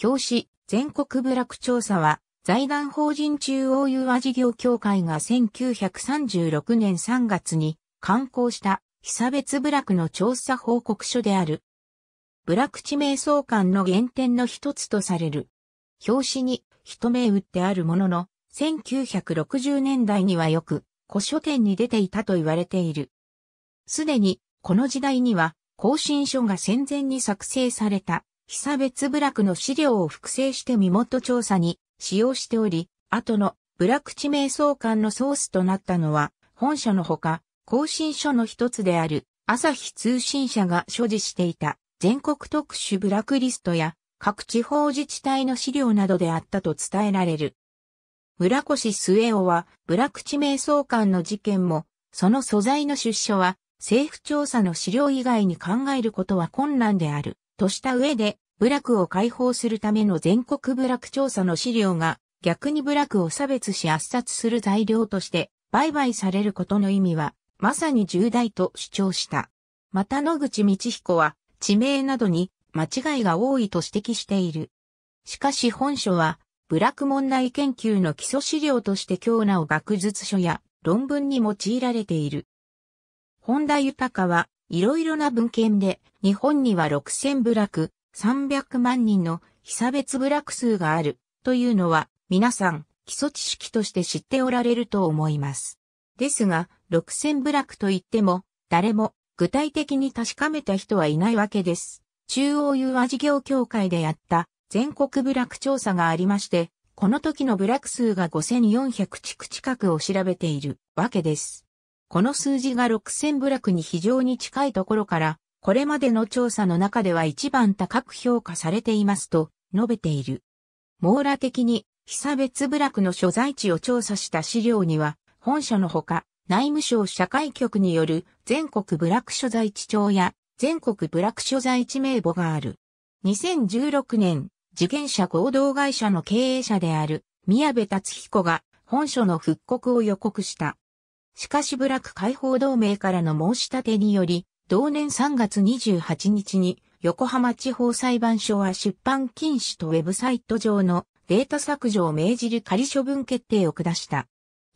表紙、全国部落調査は、財団法人中央融和事業協会が1936年3月に刊行した被差別部落の調査報告書である。部落地名相関の原点の一つとされる。表紙に一目打ってあるものの、1960年代にはよく古書店に出ていたと言われている。すでにこの時代には更新書が戦前に作成された被差別部落の資料を複製して身元調査に使用しており、後の部落地名相関のソースとなったのは、本書のほか、更新書の一つである、朝日通信社が所持していた全国特殊部落リストや各地方自治体の資料などであったと伝えられる。村越末尾は部落地名相関の事件も、その素材の出所は政府調査の資料以外に考えることは困難であるとした上で、部落を解放するための全国部落調査の資料が、逆に部落を差別し圧殺する材料として売買されることの意味は、まさに重大と主張した。また野口道彦は、地名などに間違いが多いと指摘している。しかし本書は、部落問題研究の基礎資料として京なお学術書や論文に用いられている。本田豊は、いろいろな文献で、日本には6000部落、300万人の被差別部落数がある、というのは、皆さん、基礎知識として知っておられると思います。ですが、6000部落といっても、誰も具体的に確かめた人はいないわけです。中央融和事業協会でやった全国部落調査がありまして、この時の部落数が5400地区近くを調べているわけです。この数字が6000部落に非常に近いところから、これまでの調査の中では一番高く評価されていますと述べている。網羅的に被差別部落の所在地を調査した資料には、本書のほか、内務省社会局による全国部落所在地帳や全国部落所在地名簿がある。2016年、受験者合同会社の経営者である宮部達彦が本書の復刻を予告した。しかし部落解放同盟からの申し立てにより、同年3月28日に横浜地方裁判所は出版禁止とウェブサイト上のデータ削除を命じる仮処分決定を下した。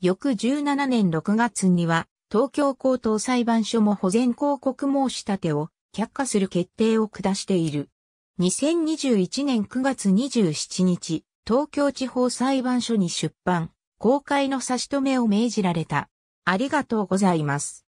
翌17年6月には東京高等裁判所も保全広告申し立てを却下する決定を下している。2021年9月27日、東京地方裁判所に出版、公開の差し止めを命じられた。ありがとうございます。